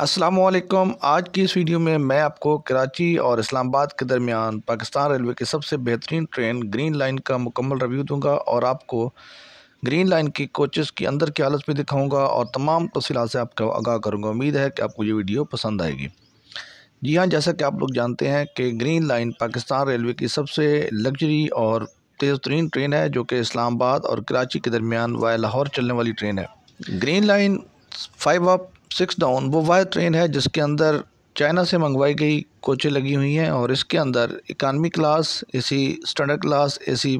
असलम आज की इस वीडियो में मैं आपको कराची और इस्लामाबाद के दरमियान पाकिस्तान रेलवे की सबसे बेहतरीन ट्रेन ग्रीन लाइन का मुकम्मल रिव्यू दूंगा और आपको ग्रीन लाइन की कोचेस की अंदर की हालत भी दिखाऊंगा और तमाम तफसीत से आपको आगाह करूंगा उम्मीद है कि आपको ये वीडियो पसंद आएगी जी हाँ जैसा कि आप लोग जानते हैं कि ग्रीन लाइन पाकिस्तान रेलवे की सबसे लग्जरी और तेज़ तरीन ट्रेन है जो कि इस्लामाबाद और कराची के दरमियान वाया लाहौर चलने वाली ट्रेन है green line five up six down वो वायर ट्रेन है जिसके अंदर चाइना से मंगवाई गई कोचें लगी हुई हैं और इसके अंदर economy class AC standard class AC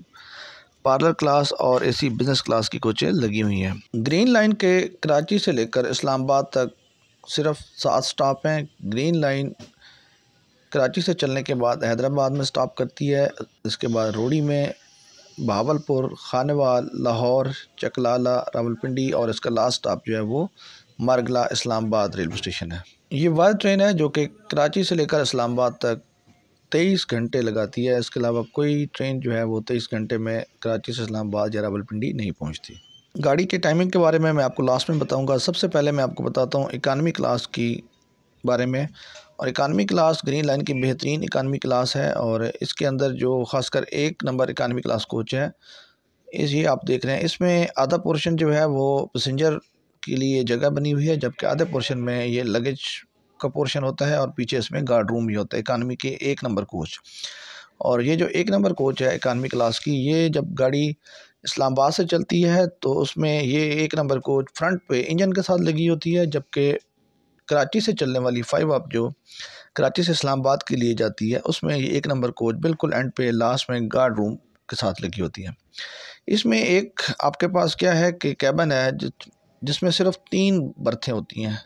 parlour class और एसी बिजनेस क्लास की कोचें लगी हुई हैं ग्रीन लाइन के कराची से लेकर इस्लामाबाद तक सिर्फ सात स्टॉप हैं ग्रीन लाइन कराची से चलने के बाद हैदराबाद में स्टॉप करती है इसके बाद रोड़ी में बहावलपुर खानवाल लाहौर चकलाला रावलपिंडी और इसका लास्ट स्टॉप जो है वो मरगला इस्लामाबाद रेलवे स्टेशन है ये वह ट्रेन है जो कि कराची से लेकर इस्लामाबाद तक तेईस घंटे लगाती है इसके अलावा कोई ट्रेन जो है वो तेईस घंटे में कराची से इस्लामाबाद या रावलपिंडी नहीं पहुँचती गाड़ी के टाइमिंग के बारे में मैं आपको लास्ट में बताऊँगा सबसे पहले मैं आपको बताता हूँ इकानमी क्लास की बारे में और इकानमी क्लास ग्रीन लाइन की बेहतरीन इकानमी क्लास है और इसके अंदर जो ख़ासकर एक नंबर इकानमी क्लास कोच है इस ये आप देख रहे हैं इसमें आधा पोर्शन जो है वो पैसेंजर के लिए जगह बनी हुई है जबकि आधे पोर्शन में ये लगेज का पोर्शन होता है और पीछे इसमें गार्ड रूम भी होता है इकानमी के एक नंबर कोच और ये जो एक नंबर कोच है इकानमी क्लास की ये जब गाड़ी इस्लामाबाद से चलती है तो उसमें ये एक नंबर कोच फ्रंट पे इंजन के साथ लगी होती है जबकि कराची से चलने वाली फाइव अप जो कराची से इस्लामाबाद के लिए जाती है उसमें ये एक नंबर कोच बिल्कुल एंड पे लास्ट में गार्ड रूम के साथ लगी होती है इसमें एक आपके पास क्या है कि कैबन है जिसमें सिर्फ तीन बर्थें होती हैं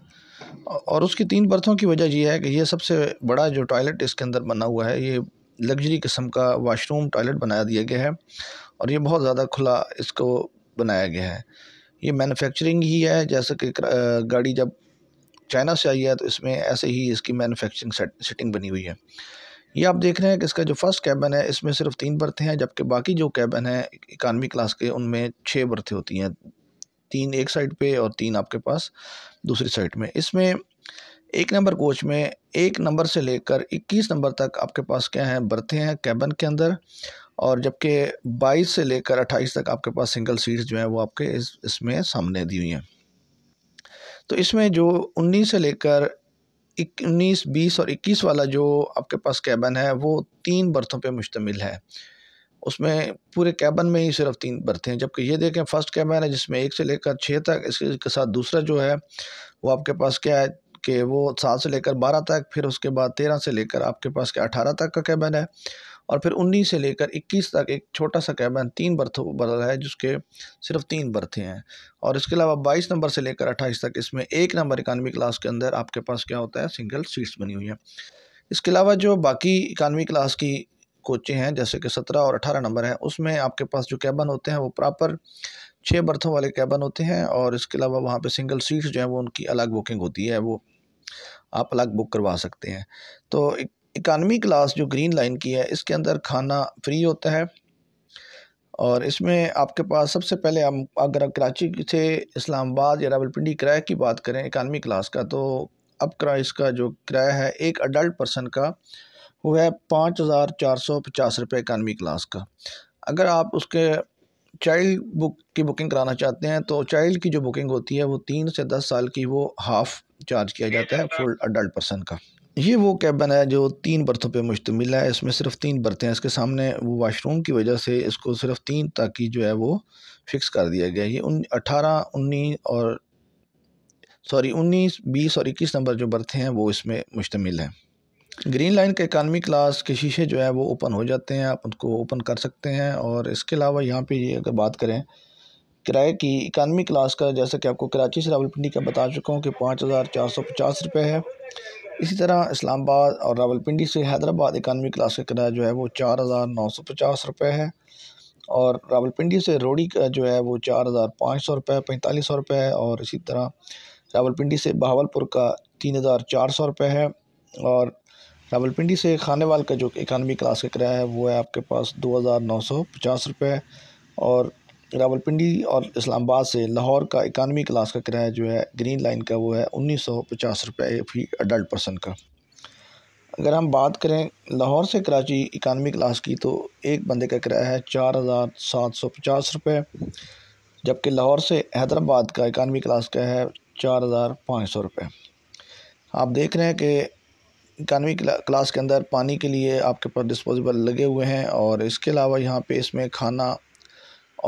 और उसकी तीन बर्थों की वजह यह है कि ये सबसे बड़ा जो टॉयलेट इसके अंदर बना हुआ है ये लग्जरी किस्म का वाशरूम टॉयलेट बना दिया गया है और ये बहुत ज़्यादा खुला इसको बनाया गया है ये मैन्युफैक्चरिंग ही है जैसे कि गाड़ी जब चाइना से आई है तो इसमें ऐसे ही इसकी मैनुफैक्चरिंग सेटिंग बनी हुई है ये आप देख रहे हैं कि इसका जो फर्स्ट कैबन है इसमें सिर्फ तीन बर्थें हैं जबकि बाकी जो कैबन है इकानमी क्लास के उनमें छः बर्थें होती हैं तीन एक साइड पे और तीन आपके पास दूसरी साइड में इसमें एक नंबर कोच में एक नंबर से लेकर 21 नंबर तक आपके पास क्या है बर्थें हैं कैबन के अंदर और जबकि 22 से लेकर 28 तक आपके पास सिंगल सीट्स जो हैं वो आपके इस इसमें सामने दी हुई हैं तो इसमें जो 19 से लेकर उन्नीस बीस और इक्कीस वाला जो आपके पास कैबन है वो तीन बर्थों पे मुश्तमिल है उसमें पूरे कैबन में ही सिर्फ तीन बर्थ हैं जबकि ये देखें फ़र्स्ट कैबन है जिसमें एक से लेकर छः तक इसके साथ दूसरा जो है वो आपके पास क्या है कि वो सात से लेकर बारह तक फिर उसके बाद तेरह से लेकर आपके पास क्या अठारह तक का कैबन है और फिर उन्नीस से लेकर इक्कीस तक एक छोटा सा कैबन तीन बर्थ बदल है जिसके सिर्फ तीन बर्थे हैं और इसके अलावा बाईस नंबर से लेकर अट्ठाईस तक इसमें एक नंबर इकानवी क्लास के अंदर आपके पास क्या होता है सिंगल सीट्स बनी हुई हैं इसके अलावा जो बाकी इकानवी क्लास की कोचें हैं जैसे कि सत्रह और अठारह नंबर हैं उसमें आपके पास जो कैबन होते हैं वो प्रॉपर छः बर्थों वाले कैबन होते हैं और इसके अलावा वहाँ पर सिंगल सीट्स जो हैं वो उनकी अलग बुकिंग होती है वो आप अलग बुक करवा सकते हैं तो इकानमी क्लास जो ग्रीन लाइन की है इसके अंदर खाना फ्री होता है और इसमें आपके पास सबसे पहले हम अगर कराची से इस्लामाबाद या रावलपिंडी किराए की बात करें इकानमी क्लास का तो अब किराए इसका जो किराया है एक अडल्ट पर्सन का वो है पाँच हज़ार चार सौ पचास रुपये इकानवी क्लास का अगर आप उसके चाइल्ड बुक की बुकिंग कराना चाहते हैं तो चाइल्ड की जो बुकिंग होती है वो तीन से दस साल की वो हाफ़ चार्ज किया जाता है फुल अडल्ट पर्सन का ये वो कैबन है जो तीन बर्थों पे मुश्तमिल है इसमें सिर्फ तीन बर्थें हैं इसके सामने वो वाशरूम की वजह से इसको सिर्फ तीन तक ही जो है वो फिक्स कर दिया गया ये उन अठारह उन्नीस और सॉरी उन्नीस बीस और इक्कीस नंबर जो बर्थें हैं वो इसमें मुश्तमिल हैं ग्रीन लाइन के इकानमी क्लास के शीशे जो है वो ओपन हो जाते हैं आप उनको ओपन कर सकते हैं और इसके अलावा यहाँ पे ये अगर बात करें किराए की इकानमी क्लास का जैसा कि आपको कराची से रावलपिंडी का बता चुका हूँ कि पाँच हज़ार चार सौ पचास रुपये है इसी तरह इस्लामाबाद और रावलपिंडी से हैदराबाद इकानमी क्लास का किराया जो है वो चार हज़ार नौ सौ पचास रुपये है और रावलपिंडी से रोड़ी का जो है वो चार हज़ार पाँच सौ रुपये पैंतालीस सौ रुपये है और इसी तरह रावलपिंडी से बहावलपुर का तीन हज़ार चार सौ रुपये है और रावलपिंडी से खाने वाल का जो इकानमी क्लास का किराया है वो है आपके पास दो हज़ार नौ सौ पचास रुपये और रावलपिंडी और इस्लामाबाद से लाहौर का इकानमी क्लास का किराया जो है ग्रीन लाइन का वो है उन्नीस सौ पचास रुपये फी अडल्ट पर्सन का अगर हम बात करें लाहौर से कराची इकानमी क्लास की तो एक बंदे का किराया है चार हज़ार सात सौ पचास रुपये जबकि लाहौर से हैदराबाद का इकानमी क्लास का है चार हज़ार पाँच सौ रुपये आप देख रहे हैं कि इकानवी क्लास के अंदर पानी के लिए आपके पास डिस्पोजेबल लगे हुए हैं और इसके अलावा यहाँ पे इसमें खाना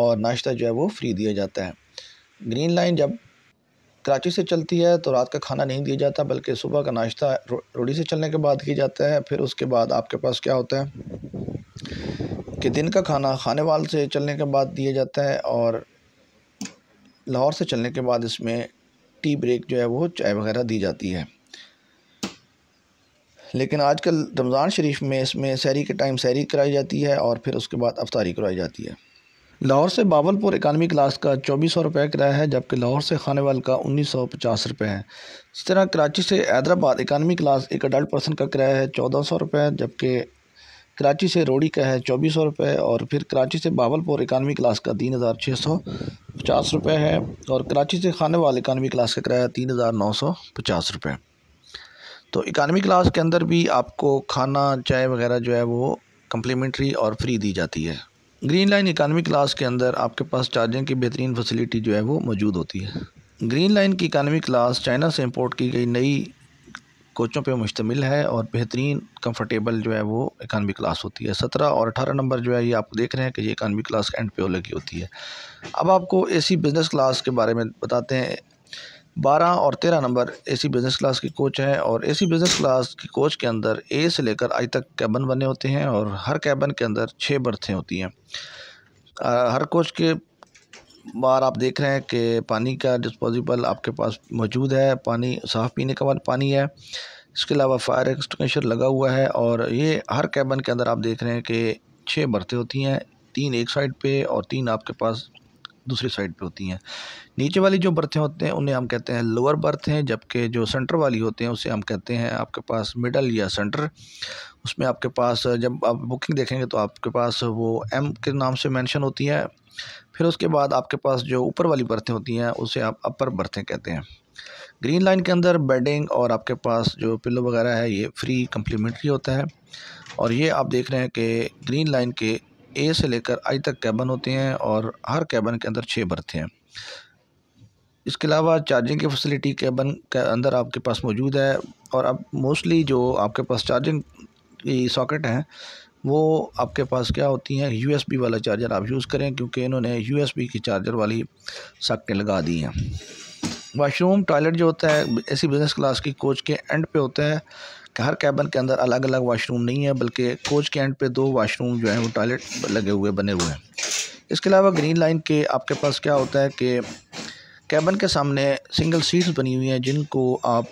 और नाश्ता जो है वो फ्री दिया जाता है ग्रीन लाइन जब कराची से चलती है तो रात का खाना नहीं दिया जाता बल्कि सुबह का नाश्ता रो, रोडी से चलने के बाद किया जाता है फिर उसके बाद आपके पास क्या होता है कि दिन का खाना खाने वाल से चलने के बाद दिया जाता है और लाहौर से चलने के बाद इसमें टी ब्रेक जो है वो चाय वगैरह दी जाती है लेकिन आजकल रमज़ान शरीफ में इसमें सैरी के टाइम सैरी कराई जाती है और फिर उसके बाद अफ्तारी कराई जाती है लाहौर से बावलपुर इकानमी क्लास का चौबीस सौ रुपये किराया है जबकि लाहौर से वाल का उन्नीस सौ पचास रुपये है इस तरह कराची से हैदराबाद इकानमी क्लास एक अडल्ट पर्सन का किराया है चौदह सौ रुपये जबकि कराची से रोड़ी का है चौबीस सौ रुपये और फिर कराची से बावलपुर इकानमी क्लास का तीन हज़ार छः सौ पचास रुपये है और कराची से वाल इकानमी क्लास का किराया तीन हज़ार नौ सौ पचास रुपये तो इकानमी क्लास के अंदर भी आपको खाना चाय वगैरह जो है वो कम्प्लीमेंट्री और फ्री दी जाती है ग्रीन लाइन इकानमी क्लास के अंदर आपके पास चार्जिंग की बेहतरीन फैसिलिटी जो है वो मौजूद होती है ग्रीन लाइन की इकानमी क्लास चाइना से इम्पोर्ट की गई नई कोचों पे मुश्तमिल है और बेहतरीन कंफर्टेबल जो है वो इकानमी क्लास होती है सत्रह और अठारह नंबर जो है ये आप देख रहे हैं कि ये इकानमी क्लास एंड पे लगी होती है अब आपको ए बिज़नेस क्लास के बारे में बताते हैं बारह और तेरह number AC business class coach कोच हैं और एसी बिज़नेस क्लास की कोच के अंदर ए से लेकर आज तक कैबन बने होते हैं और हर कैबन के अंदर छः बर्थें होती हैं हर कोच के बार आप देख रहे हैं कि पानी का डिस्पोजिबल आपके पास मौजूद है पानी साफ़ पीने का पानी है इसके अलावा फायर एक्सटेंशन लगा हुआ है और ये हर कैबन के अंदर आप देख रहे हैं कि छः बर्थें होती हैं तीन एक साइड पे और तीन आपके पास दूसरी साइड पे होती हैं नीचे वाली जो बर्थें होते हैं उन्हें हम कहते हैं लोअर बर्थ हैं जबकि जो सेंटर वाली होते हैं उसे हम कहते हैं आपके पास मिडल या सेंटर उसमें आपके पास जब आप बुकिंग देखेंगे तो आपके पास वो एम के नाम से मैंशन होती है फिर उसके बाद आपके पास जो ऊपर वाली बर्थें होती हैं उसे आप अपर बर्थें कहते हैं ग्रीन लाइन के अंदर बेडिंग और आपके पास जो पिल्लो वगैरह है ये फ्री कम्प्लीमेंट्री होता है और ये आप देख रहे हैं कि ग्रीन लाइन के ए से लेकर आई तक कैबन होते हैं और हर कैबन के अंदर छः बर्थ हैं इसके अलावा चार्जिंग की फैसिलिटी कैबन के अंदर आपके पास मौजूद है और अब मोस्टली जो आपके पास चार्जिंग की सॉकेट हैं वो आपके पास क्या होती हैं यूएसबी वाला चार्जर आप यूज़ करें क्योंकि इन्होंने यूएसबी की चार्जर वाली सॉकेटें लगा दी हैं वाशरूम टॉयलेट जो होता है ऐसी बिज़नेस क्लास की कोच के एंड पे होता है कि हर कैबन के अंदर अलग अलग वाशरूम नहीं है बल्कि कोच के एंड पे दो वाशरूम जो है वो टॉयलेट लगे हुए बने हुए हैं इसके अलावा ग्रीन लाइन के आपके पास क्या होता है कि कैबन के सामने सिंगल सीट्स बनी हुई हैं जिनको आप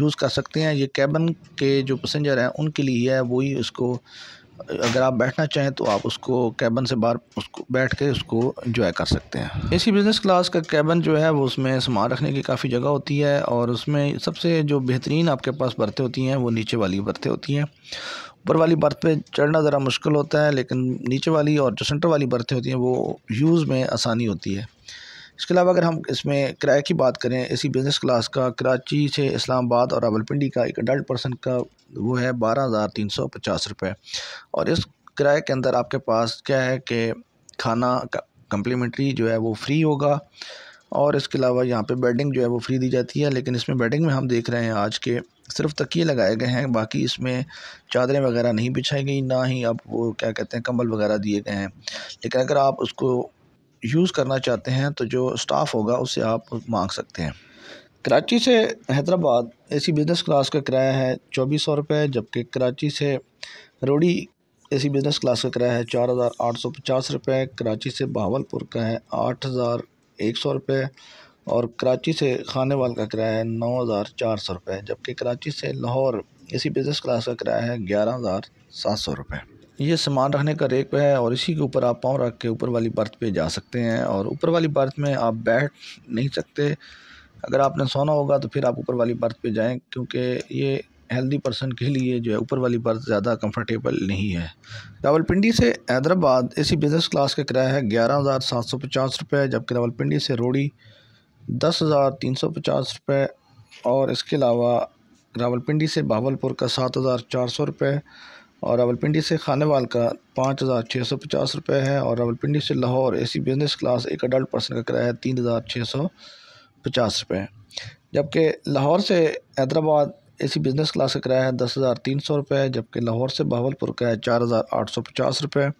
यूज़ कर सकते हैं ये कैबन के जो पसेंजर हैं उनके लिए है वही उसको अगर आप बैठना चाहें तो आप उसको कैबन से बाहर उसको बैठ के उसको इंजॉय कर सकते हैं सी बिज़नेस क्लास का कैबन जो है वो उसमें सामान रखने की काफ़ी जगह होती है और उसमें सबसे जो बेहतरीन आपके पास बर्थें होती हैं वो नीचे वाली बर्थें होती हैं ऊपर वाली बर्थ पे चढ़ना ज़रा मुश्किल होता है लेकिन नीचे वाली और जो सेंटर वाली बर्थें होती हैं वो यूज़ में आसानी होती है इसके अलावा अगर हम इसमें किराए की बात करें इसी बिज़नेस क्लास का कराची से इस्लामाबाद और रावलपिंडी का एक अडल्ट पर्सन का वो है बारह हज़ार तीन सौ पचास रुपये और इस किराए के अंदर आपके पास क्या है कि खाना कम्प्लीमेंट्री जो है वो फ्री होगा और इसके अलावा यहाँ पे बेडिंग जो है वो फ्री दी जाती है लेकिन इसमें बेडिंग में हम देख रहे हैं आज के सिर्फ तकिए लगाए गए हैं बाकी इसमें चादरें वगैरह नहीं बिछाई गई ना ही अब वो क्या कहते हैं कंबल वगैरह दिए गए हैं लेकिन अगर आप उसको यूज़ करना चाहते हैं तो जो स्टाफ़ होगा उससे आप मांग सकते हैं कराची से हैदराबाद एसी बिज़नेस क्लास का किराया है चौबीस सौ रुपये जबकि कराची से रोड़ी एसी बिज़नेस क्लास का किराया है चार हज़ार आठ सौ पचास रुपये कराची से बहावलपुर का है आठ हज़ार एक सौ रुपये और कराची से खाने वाल का किराया है नौ हज़ार चार सौ रुपये जबकि कराची से लाहौर एसी बिज़नेस क्लास का किराया है ग्यारह हज़ार सात सौ रुपये ये सामान रखने का रेक है और इसी के ऊपर आप पाँव रख के ऊपर वाली बर्थ पे जा सकते हैं और ऊपर वाली बर्थ में आप बैठ नहीं सकते अगर आपने सोना होगा तो फिर आप ऊपर वाली बर्थ पे जाएं क्योंकि ये हेल्दी पर्सन के लिए जो है ऊपर वाली बर्थ ज़्यादा कंफर्टेबल नहीं है रावलपिंडी से हैदराबाद ए बिज़नेस क्लास का किराया है ग्यारह हज़ार सात सौ पचास रुपये जबकि रावलपिंडी से रोड़ी दस हज़ार तीन सौ पचास और इसके अलावा रावलपिंडी से बहावलपुर का सात हज़ार चार सौ और रावलपिंडी से वाल का पाँच हज़ार छः सौ पचास रुपये है और रावलपिंडी से लाहौर एसी बिज़नेस क्लास एक अडल्ट पर्सन का किराया तीन हज़ार छः सौ पचास रुपये जबकि लाहौर से हैदराबाद एसी बिज़नेस क्लास का किराया है दस हज़ार तीन सौ रुपये है जबकि लाहौर से बहावलपुर का है चार हज़ार आठ सौ पचास रुपये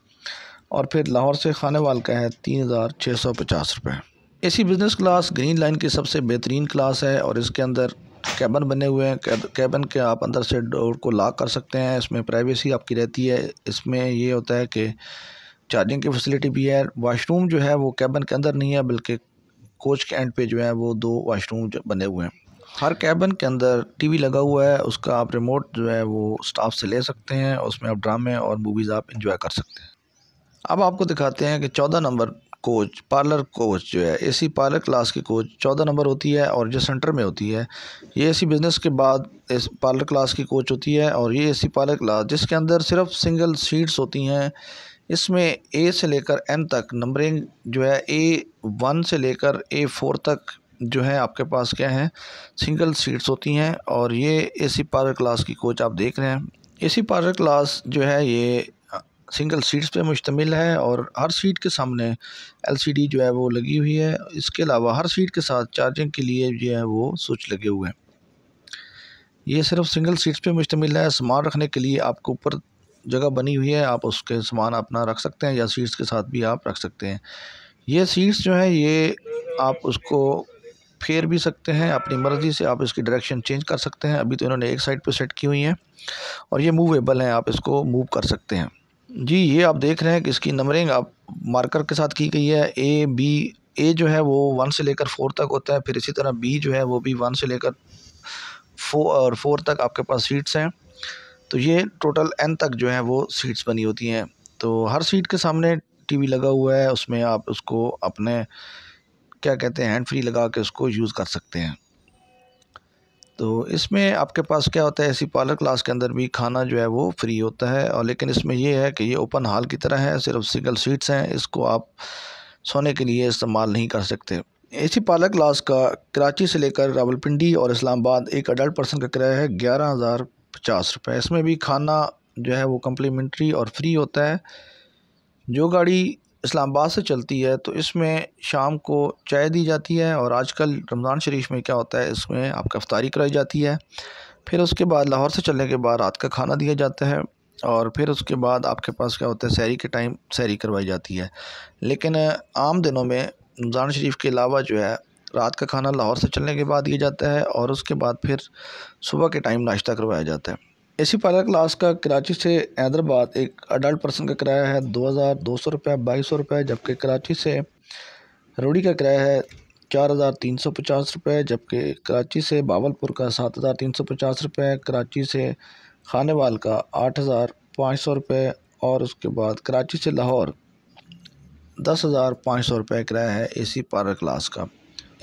और फिर लाहौर से वाल का है तीन हज़ार छः सौ पचास रुपये C business class green line की सबसे बेहतरीन क्लास है और इसके अंदर कैबन बने हुए हैं कैबन के आप अंदर से डोर को लॉक कर सकते हैं इसमें प्राइवेसी आपकी रहती है इसमें ये होता है कि चार्जिंग की फैसिलिटी भी है वाशरूम जो है वो कैबन के अंदर नहीं है बल्कि कोच के एंड पे जो है वो दो वाशरूम बने हुए हैं हर कैबन के अंदर टीवी लगा हुआ है उसका आप रिमोट जो है वो स्टाफ से ले सकते हैं उसमें आप ड्रामे और मूवीज़ आप इंजॉय कर सकते हैं अब आपको दिखाते हैं कि चौदह नंबर कोच पार्लर कोच जो है एसी पार्लर क्लास की कोच चौदह नंबर होती है और जो सेंटर में होती है ये एसी बिज़नेस के बाद इस पार्लर क्लास की कोच होती है और ये एसी पार्लर क्लास जिसके अंदर सिर्फ सिंगल सीट्स होती हैं इसमें ए से लेकर एन तक नंबरिंग जो है ए वन से लेकर ए फोर तक जो है आपके पास क्या है सिंगल सीट्स होती हैं और ये ए पार्लर क्लास की कोच आप देख रहे हैं ए पार्लर क्लास जो है ये सिंगल सीट्स पे मुश्तमिल है और हर सीट के सामने एलसीडी जो है वो लगी हुई है इसके अलावा हर सीट के साथ चार्जिंग के लिए जो है वो स्विच लगे हुए हैं ये सिर्फ सिंगल सीट्स पे मुश्तमिल है सामान रखने के लिए आपको ऊपर जगह बनी हुई है आप उसके सामान अपना रख सकते हैं या सीट्स के साथ भी आप रख सकते हैं ये सीट्स जो हैं ये आप उसको फेर भी सकते हैं अपनी मर्ज़ी से आप इसकी डायरेक्शन चेंज कर सकते हैं अभी तो इन्होंने एक साइड पे सेट की हुई हैं और ये मूवेबल हैं आप इसको मूव कर सकते हैं जी ये आप देख रहे हैं कि इसकी नंबरिंग आप मार्कर के साथ की गई है ए बी ए जो है वो वन से लेकर फोर तक होता है फिर इसी तरह बी जो है वो भी वन से लेकर फो और फोर तक आपके पास सीट्स हैं तो ये टोटल एन तक जो है वो सीट्स बनी होती हैं तो हर सीट के सामने टीवी लगा हुआ है उसमें आप उसको अपने क्या कहते हैं हैंड फ्री लगा के उसको यूज़ कर सकते हैं तो इसमें आपके पास क्या होता है ऐसी पार्लर क्लास के अंदर भी खाना जो है वो फ्री होता है और लेकिन इसमें यह है कि ये ओपन हॉल की तरह है सिर्फ सिंगल सीट्स हैं इसको आप सोने के लिए इस्तेमाल नहीं कर सकते एसी पार्लर क्लास का कराची से लेकर रावलपिंडी और इस्लामाबाद एक अडल्ट पर्सन का किराया है ग्यारह हज़ार पचास रुपये इसमें भी खाना जो है वो कम्प्लीमेंट्री और फ्री होता है जो गाड़ी इस्लामाबाद से चलती है तो इसमें शाम को चाय दी जाती है और आजकल रमज़ान शरीफ में क्या होता है इसमें आपका अफ्तारी कराई जाती है फिर उसके बाद लाहौर से चलने के बाद रात का खाना दिया जाता है और फिर उसके बाद आपके पास क्या होता है सैरी के टाइम सैरी करवाई जाती है लेकिन आम दिनों में रमज़ान शरीफ के अलावा जो है रात का खाना लाहौर से चलने के बाद दिया जाता है और उसके बाद फिर सुबह के टाइम नाश्ता करवाया जाता है एसी पार्लर क्लास का कराची से हैदराबाद एक अडल्ट पर्सन का किराया है दो हज़ार दो सौ रुपये बाईस सौ रुपये जबकि कराची से रोड़ी का किराया है चार हज़ार तीन सौ पचास रुपये जबकि कराची से बावलपुर का सात हज़ार तीन सौ पचास रुपये कराची से खानेवाल का आठ हज़ार पाँच सौ रुपये और उसके बाद कराची से लाहौर दस हज़ार पाँच सौ रुपये किराया है ए सी पार्लर क्लास का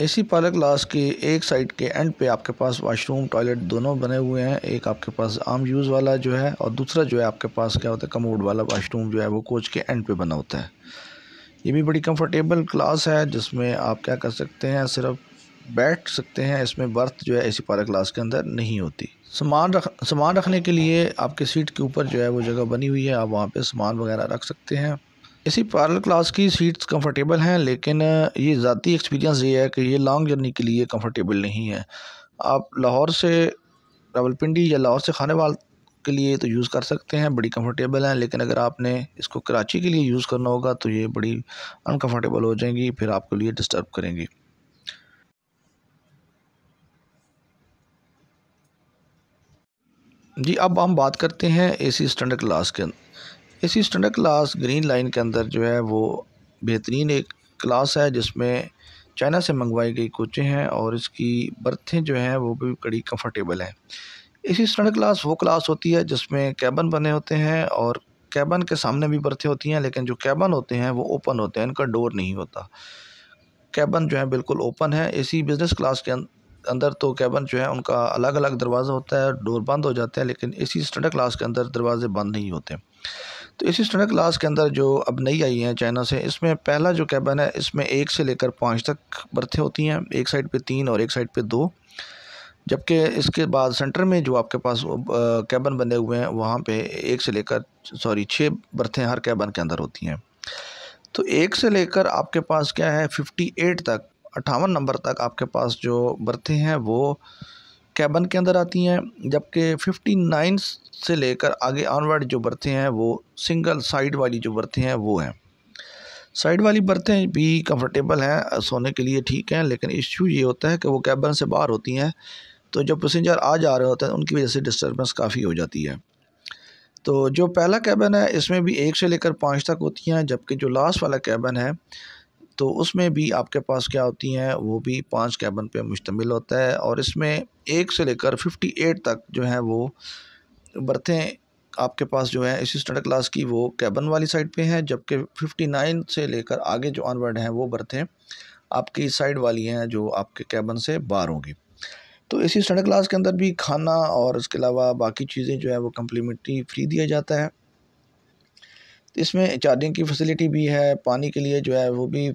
सी पार्लर क्लास के एक साइड के एंड पे आपके पास वाशरूम टॉयलेट दोनों बने हुए हैं एक आपके पास आम यूज़ वाला जो है और दूसरा जो है आपके पास क्या होता है कमोड वाला वाशरूम जो है वो कोच के एंड पे बना होता है ये भी बड़ी कंफर्टेबल क्लास है जिसमें आप क्या कर सकते हैं सिर्फ बैठ सकते हैं इसमें बर्थ जो है सी पारा क्लास के अंदर नहीं होती सामान रख सामान रखने के लिए आपके सीट के ऊपर जो है वो जगह बनी हुई है आप वहाँ पर सामान वगैरह रख सकते हैं इसी पार्लर क्लास की सीट्स कंफर्टेबल हैं लेकिन ये ज़ाती एक्सपीरियंस ये है कि ये लॉन्ग जर्नी के लिए कंफर्टेबल नहीं है आप लाहौर से रावलपिंडी या लाहौर से खाने वाल के लिए तो यूज़ कर सकते हैं बड़ी कंफर्टेबल हैं लेकिन अगर आपने इसको कराची के लिए यूज़ करना होगा तो ये बड़ी अनकम्फर्टेबल हो जाएंगी फिर आपके लिए डिस्टर्ब करेंगी जी अब हम बात करते हैं एसी स्टैंडर्ड क्लास के इसी स्टैंडर्ड क्लास ग्रीन लाइन के अंदर जो है वो बेहतरीन एक क्लास है जिसमें चाइना से मंगवाई गई कोचें हैं और इसकी बर्थें जो हैं वो भी बड़ी कंफर्टेबल हैं इसी स्टैंडर्ड क्लास वो क्लास होती है जिसमें कैबन बने होते हैं और कैबन के सामने भी बर्थें होती हैं लेकिन जो कैबन होते हैं वो ओपन होते हैं इनका डोर नहीं होता कैबन जो है बिल्कुल ओपन है इसी बिज़नेस क्लास के अं-, अंदर तो कैबन जो है उनका अलग अलग दरवाज़ा होता है डोर बंद हो जाते हैं लेकिन इसी स्टैंडर्ड क्लास के अंदर दरवाजे बंद नहीं होते तो इसी स्टैंडर्ड क्लास के अंदर जो अब नई आई हैं चाइना से इसमें पहला जो कैबन है इसमें एक से लेकर पाँच तक बर्थें होती हैं एक साइड पे तीन और एक साइड पे दो जबकि इसके बाद सेंटर में जो आपके पास कैबन बने हुए हैं वहाँ पे एक से लेकर सॉरी छः बर्थें हर कैबन के अंदर होती हैं तो एक से लेकर आपके पास क्या है फिफ्टी एट तक अट्ठावन नंबर तक आपके पास जो बर्थें हैं वो कैबन के अंदर आती हैं जबकि फिफ्टी नाइन से लेकर आगे ऑनवर्ड जो बर्थें हैं वो सिंगल साइड वाली जो बर्थें हैं वो हैं साइड वाली बर्थें भी कंफर्टेबल हैं सोने के लिए ठीक हैं लेकिन इश्यू ये होता है कि वो कैबन से बाहर होती हैं तो जो पैसेंजर आ जा रहे होते हैं उनकी वजह से डिस्टर्बेंस काफ़ी हो जाती है तो जो पहला कैबन है इसमें भी एक से लेकर पाँच तक होती हैं जबकि जो लास्ट वाला कैबन है तो उसमें भी आपके पास क्या होती हैं वो भी पांच कैबन पे मुश्तमिल होता है और इसमें एक से लेकर फिफ्टी एट तक जो है वो बर्थें आपके पास जो है स्टैंडर्ड क्लास की वो कैबन वाली साइड पे हैं जबकि फिफ्टी नाइन से लेकर आगे जो ऑनवर्ड हैं वो बर्थें आपकी साइड वाली हैं जो आपके कैबन से बाहर होंगी तो इसी स्टैंडर्ड क्लास के अंदर भी खाना और इसके अलावा बाकी चीज़ें जो है वो कम्प्लीमेंट्री फ्री दिया जाता है इसमें चार्जिंग की फैसिलिटी भी है पानी के लिए जो है वो भी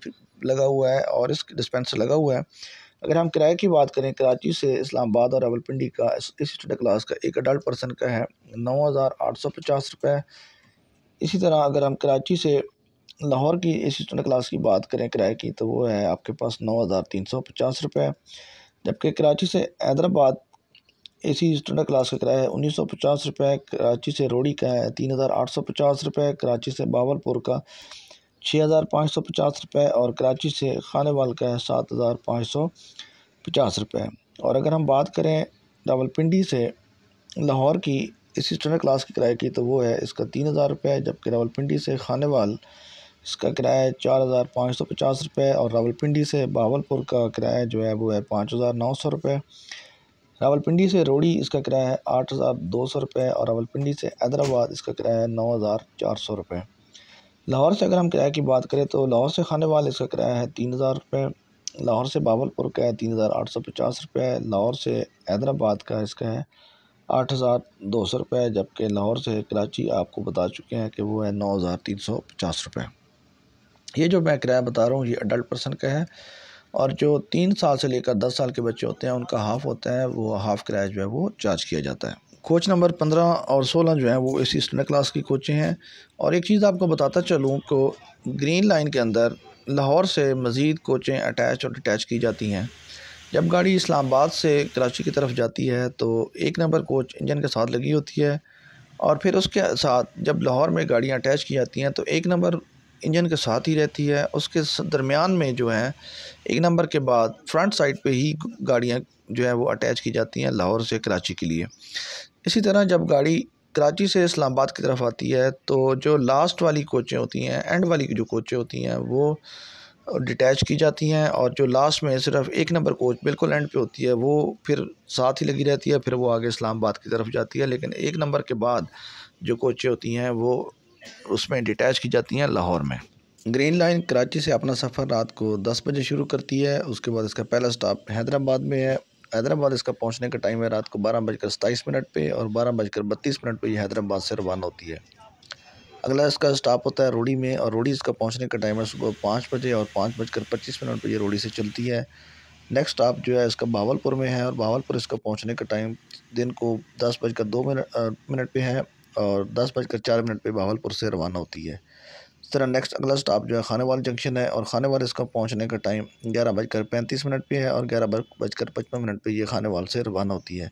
लगा हुआ है और इस डिस्पेंसर लगा हुआ है अगर हम किराए की बात करें कराची से इस्लामाबाद और रावलपिंडी का इस स्टडी क्लास का एक अडल्ट पर्सन का है नौ हज़ार आठ सौ पचास इसी तरह अगर हम कराची से लाहौर की इस स्टडी क्लास की बात करें किराए की तो वो है आपके पास नौ हज़ार तीन सौ पचास जबकि कराची से Hyderabad A C standard class का किराया है उन्नीस सौ पचास रुपये कराची से रोड़ी का है तीन हज़ार आठ सौ पचास रुपये कराची से बावलपुर का छः हज़ार पाँच सौ पचास रुपये और कराची से खानेवाल का है सात हज़ार पाँच सौ पचास रुपये और अगर हम बात करें रावलपिंडी से लाहौर की इसी स्टैंडर्ड क्लास के किराए की तो वो है इसका तीन हज़ार रुपये जबकि रावलपिंडी से खानेवाल इसका किराया चार हज़ार पाँच सौ पचास रुपये और रावलपिंडी से बावलपुर का किराया जो है वो है पाँच हज़ार नौ सौ रुपये रावलपिंडी से रोड़ी इसका किराया है आठ हज़ार दो सौ रुपये और रावलपिंडी से हैदराबाद इसका किराया है नौ हज़ार चार सौ रुपये लाहौर से अगर हम किराए की बात करें तो लाहौर से खाने वाले इसका किराया है तीन हज़ार रुपये लाहौर से बावलपुर का है तीन हज़ार आठ सौ पचास रुपये लाहौर से हैदराबाद का इसका है आठ हज़ार दो सौ रुपये जबकि लाहौर से कराची आपको बता चुके हैं कि वो है नौ हज़ार तीन सौ पचास रुपये ये जो मैं किराया बता रहा हूँ ये अडल्ट पर्सन का है और जो तीन साल से लेकर दस साल के बच्चे होते हैं उनका हाफ़ होता है वो हाफ़ क्रैच जो है वो चार्ज किया जाता है कोच नंबर पंद्रह और सोलह जो है वो इसी स्टूडेंट क्लास की कोचें हैं और एक चीज़ आपको बताता चलूँ को ग्रीन लाइन के अंदर लाहौर से मज़ीद कोचें अटैच और डिटैच की जाती हैं जब गाड़ी इस्लामाबाद से कराची की तरफ जाती है तो एक नंबर कोच इंजन के साथ लगी होती है और फिर उसके साथ जब लाहौर में गाड़ियाँ अटैच की जाती हैं तो एक नंबर इंजन के साथ ही रहती है उसके दरमियान में जो है एक नंबर के बाद फ्रंट साइड पे ही गाड़ियाँ जो है वो अटैच की जाती हैं लाहौर से कराची के लिए इसी तरह जब गाड़ी कराची से इस्लामाबाद की तरफ आती है तो जो लास्ट वाली कोचें होती हैं एंड वाली जो कोचें होती हैं वो डिटैच की जाती हैं और जो लास्ट में सिर्फ एक नंबर कोच बिल्कुल एंड पे होती है वो फिर साथ ही लगी रहती है फिर वो आगे इस्लामाबाद की तरफ जाती है लेकिन एक नंबर के बाद जो कोचें होती हैं वो उसमें डिटैच की जाती हैं लाहौर में ग्रीन लाइन कराची से अपना सफ़र रात को दस बजे शुरू करती है उसके बाद इसका पहला स्टॉप हैदराबाद में है हैदराबाद इसका पहुंचने का टाइम है रात को बारह बजकर सताईस मिनट पे और बारह बजकर बत्तीस मिनट पे ये हैदराबाद से रवाना होती है अगला इसका स्टॉप होता है रोड़ी में और रोड़ी इसका पहुंचने का टाइम है सुबह पाँच बजे और पाँच बजकर पच्चीस मिनट पर यह रोड़ी से चलती है नेक्स्ट स्टॉप जो है इसका भावलपुर में है और भावलपुर इसका पहुँचने का टाइम दिन को दस बजकर दो मिनट मिनट पर है और दस बजकर चार मिनट पर बावलपुर से रवाना होती है इस तरह नेक्स्ट अगला स्टॉप जो है खानेवाल जंक्शन है और खानेवाल इसका पहुंचने का टाइम ग्यारह बजकर पैंतीस मिनट पे है और ग्यारह बजकर पचपन मिनट पे ये खानेवाल से रवाना होती है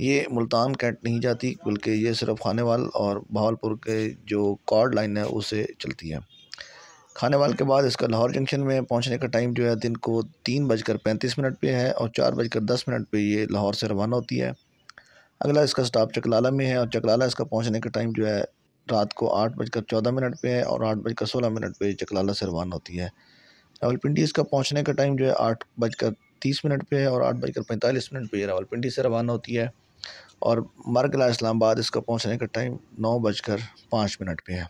ये मुल्तान कैंट नहीं जाती बल्कि ये सिर्फ खानेवाल और भावलपुर के जो कॉर्ड लाइन है उसे चलती है खानेवाल के बाद इसका लाहौर जंक्शन में पहुँचने का टाइम जो है दिन को तीन बजकर पैंतीस मिनट पर है और चार बजकर दस मिनट पर ये लाहौर से रवाना होती है अगला इसका स्टाप चकलाला में है और चकलाला इसका पहुँचने का टाइम जो है रात को आठ बजकर चौदह मिनट पर है और आठ बजकर सोलह मिनट पर चकलाला से रवाना होती है रावलपिंडी इसका पहुँचने का टाइम जो है आठ बजकर तीस मिनट पर है और आठ बजकर पैंतालीस मिनट पर रावलपिंडी से रवाना होती है और मरगला इस्लामाबाद इसका पहुँचने का टाइम नौ बजकर पाँच मिनट पर है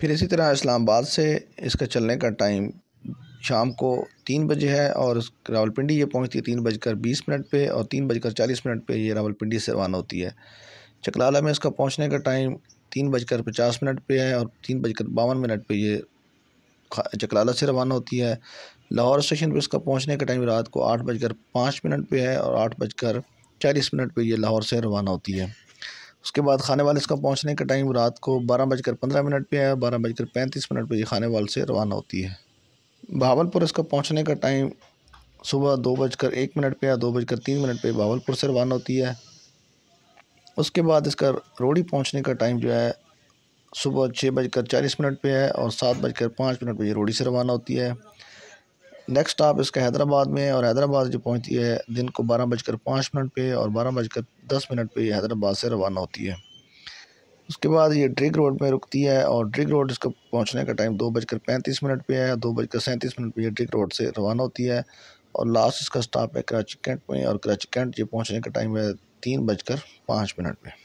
फिर इसी तरह इस्लामाबाद से इसका चलने का टाइम शाम को तीन बजे है और रावलपिंडी ये पहुंचती है तीन बजकर बीस मिनट पे और तीन बजकर चालीस मिनट पे ये रावलपिंडी से रवाना होती है चकलाला में इसका पहुंचने का टाइम तीन बजकर पचास मिनट पे है और तीन बजकर बावन मिनट पे ये चकलाला से रवाना होती है लाहौर स्टेशन पे इसका पहुंचने का टाइम रात को आठ बजकर पाँच मिनट पर है और आठ बजकर चालीस मिनट पर यह लाहौर से रवाना होती है उसके बाद खाने वाले इसका पहुँचने का टाइम रात को बारह बजकर पंद्रह मिनट पर है और बारह बजकर पैंतीस मिनट पर यह खाने वाले से रवाना होती है भावलपुर इसका पहुंचने का टाइम सुबह दो बजकर एक मिनट पे या दो बजकर तीन मिनट पे भावलपुर से रवाना होती है उसके बाद इसका रोड़ी पहुंचने का टाइम जो है सुबह छः बजकर चालीस मिनट पे है और सात बजकर पाँच मिनट पर रोड़ी से रवाना होती है नेक्स्ट स्टॉप इसका हैदराबाद में है और हैदराबाद जो पहुँचती है दिन को बारह बजकर पाँच मिनट पर और बारह बजकर दस मिनट पर हैदराबाद से रवाना होती है उसके बाद ये ड्रिग रोड में रुकती है और ड्रिग रोड इसको पहुंचने का टाइम दो बजकर पैंतीस मिनट पे है दो बजकर सैंतीस मिनट पे ये ड्रिग रोड से रवाना होती है और लास्ट इसका स्टॉप है कराची कैंट में और कराची कैंट ये पहुँचने का टाइम है तीन बजकर पाँच मिनट में